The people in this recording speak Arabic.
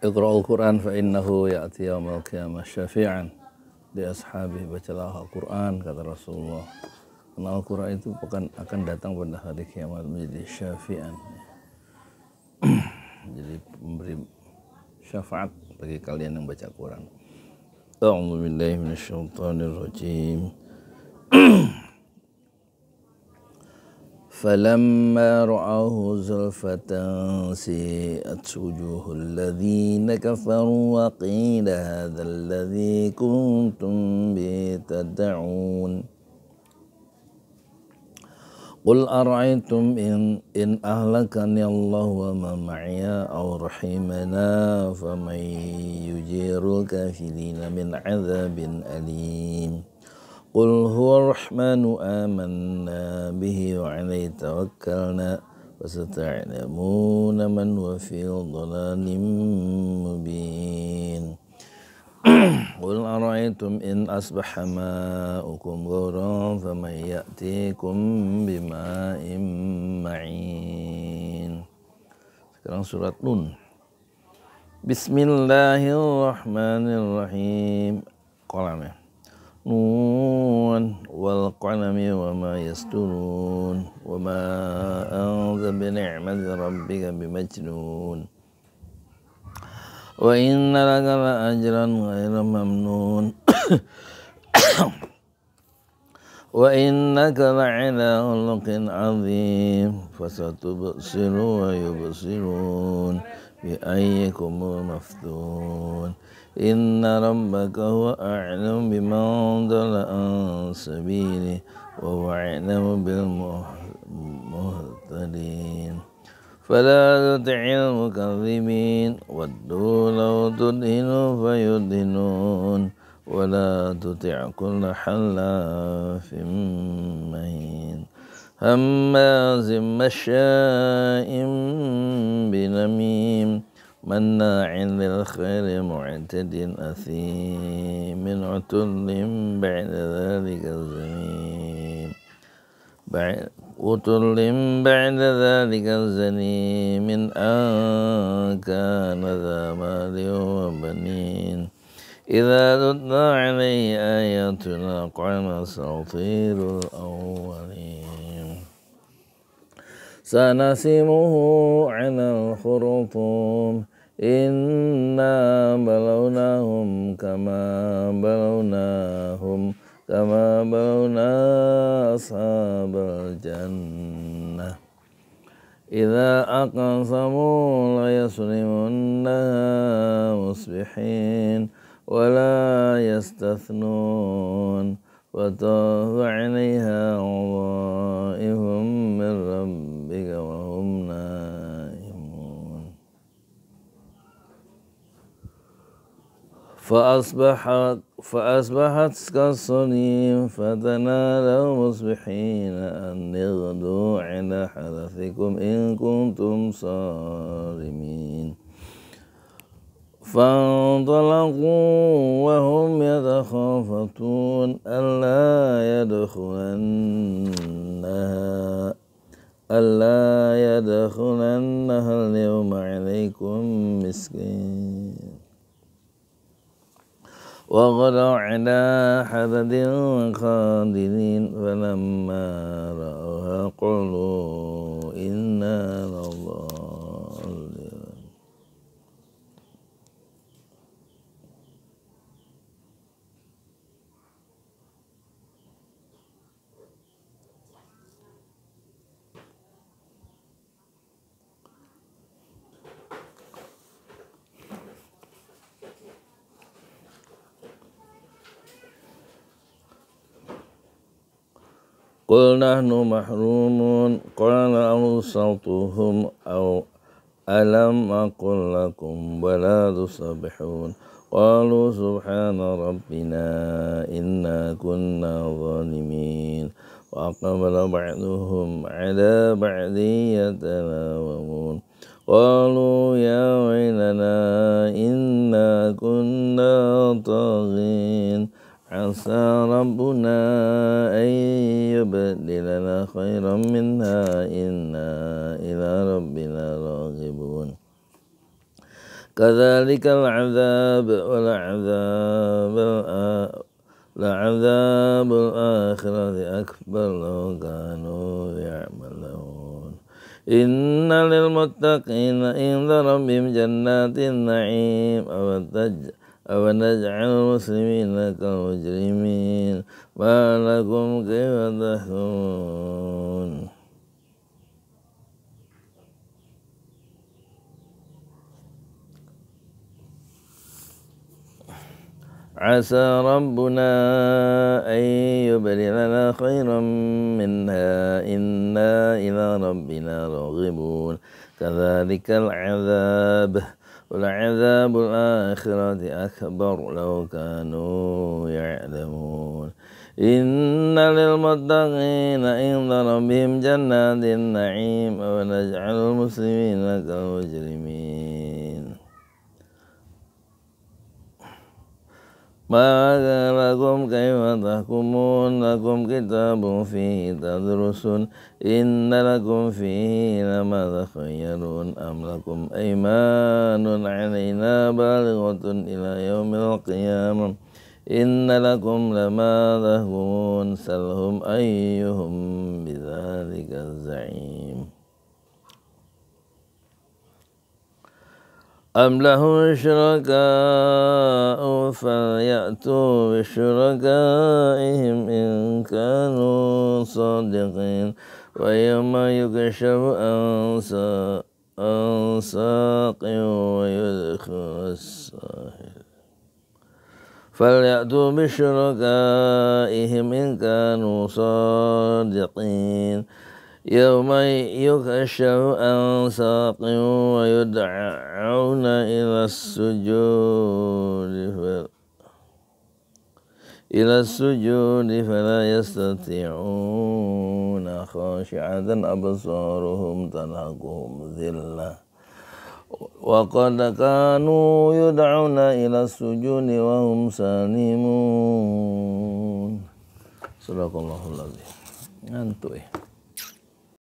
al Quran fa innahu ya'ti yaumal qiyamah syafi'an di ashabi bacalah Al-Quran kata Rasulullah karena Al-Quran itu akan, akan datang pada hari kiamat menjadi syafi'an jadi memberi syafaat bagi kalian yang baca Quran A'udzu billahi minasyaitonir rajim فلما رآه زلفة سيئت وجوه الذين كفروا وقيل هذا الذي كنتم به تدعون قل أرأيتم إن, إن أهلكني الله وما معي أو رحمنا فمن يجير الكافرين من عذاب أليم قل هو الرحمن آمنا به وعليه توكلنا وستعلمون من هو في ضلال مبين قل أرأيتم إن أصبح ماؤكم غورا فمن يأتيكم بماء معين Sekarang surat Nun Bismillahirrahmanirrahim Kolam نون والقلم وما يسترون وما أنت بنعمة ربك بمجنون وإن لك لأجرا غير ممنون وإنك لعلى خلق عظيم فستبصر ويبصرون بأيكم مفتون إن ربك هو أعلم بمن ضل عن سبيله وهو أعلم بالمهتدين فلا تطع المكذبين ودوا لو تدهن فيدهنون ولا تطع كل حلاف مهين هماز مشاء بنميم مناع للخير معتد أثيم عتل بعد ذلك زنيم عتل بعد ذلك الزنيم أن كان ذا مال وبنين إذا تتلى عليه آياتنا قام أساطير الأولين سنسمه عن الخرطوم إنا بلوناهم كما بلوناهم كما بلونا أصحاب الجنة إذا أقسموا ليسلمنها مصبحين ولا يستثنون وتوفى عليها عظائهم فأصبحت فأصبحت كالصريم فتنادوا مصبحين أن اغدوا عند حدثكم إن كنتم صارمين فانطلقوا وهم يتخافتون ألا يدخلنها ألا يدخلنها اليوم عليكم مسكين وغدوا على حدد قادرين فلما رأوها قلوا إن قل نحن محرومون قال أوسطهم أو ألم أقل لكم ولا تصبحون قالوا سبحان ربنا إنا كنا ظالمين وأقبل بعضهم على بعض يتناومون قالوا يا ويلنا إنا كنا طاغين عسى ربنا أن خيرا منها إنا إلى ربنا راغبون كذلك العذاب والعذاب لعذاب الآخرة أكبر لو كانوا يعملون إن للمتقين عند ربهم جنات النعيم أو التجر ونجعل المسلمين كمجرمين ما لكم كيف تحكمون عسى ربنا أن يبلغنا خيرا منها إنا إلى ربنا راغبون كذلك العذاب ولعذاب الآخرة أكبر لو كانوا يعلمون إن للمتقين عند ربهم جنات النعيم ونجعل المسلمين كالمجرمين ماذا لكم كيف تحكمون لكم كتاب فيه تدرسون إن لكم فيه لما تخيرون أم لكم أيمان علينا بالغة إلى يوم القيامة إن لكم لما تحكمون سلهم أيهم بذلك الزعيم أم له شركاء فليأتوا بشركائهم إن كانوا صادقين ويوم يكشف عن ساق ويدخل الساحل فليأتوا بشركائهم إن كانوا صادقين يوم يكشف عن ساق ويدعون إلى السجود إلى السجود فلا يستطيعون خاشعة أبصارهم ترهقهم ذلة وقد كانوا يدعون إلى السجود وهم سالمون صدق الله العظيم أنتم إيه؟